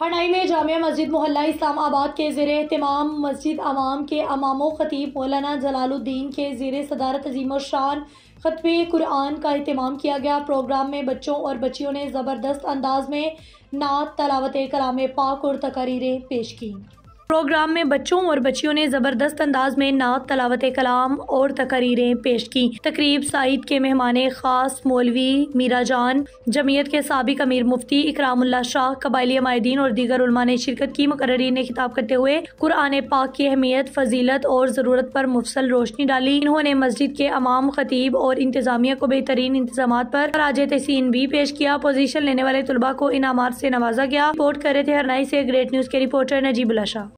Hanoi में जामिया मस्जिद मोहल्ला इस्लामाबाद के जेर अहतमाम मस्जिद अवाम के अमाम ख़तीब मौलाना जलालुद्दीन के जेर सदारत अजीम शान ख़तब कुरान का अहतमाम किया गया प्रोग्राम में बच्चों और बच्चियों ने ज़बरदस्त अंदाज में नात तलावत कलाम पाक और तकरीरें पेश की प्रोग्राम में बच्चों और बच्चियों ने जबरदस्त अंदाज में नात तलावत कलाम और तकरीरें पेश की तकरीब साइद के मेहमान खास मौलवी मीरा जान जमीयत के सबक अमीर मुफ्ती इकरामुल्ला शाह कबायली माहदीन और दीगर उलमा ने शिरकत की मुकर्रीन ने खिताब करते हुए कुरान पाक की अहमियत फजीलत और ज़रूरत पर मुफसल रोशनी डाली इन्होंने मस्जिद के अमाम खतीब और इंतजामिया को बेहतरीन इंतजाम पर राज तहसीन भी पेश किया पोजीशन लेने वाले तलबा को इनाम से नवाजा गया रिपोर्ट कर रहे थे हरनाई से ग्रेट न्यूज़ के रिपोर्टर नजीबुल्ला शाह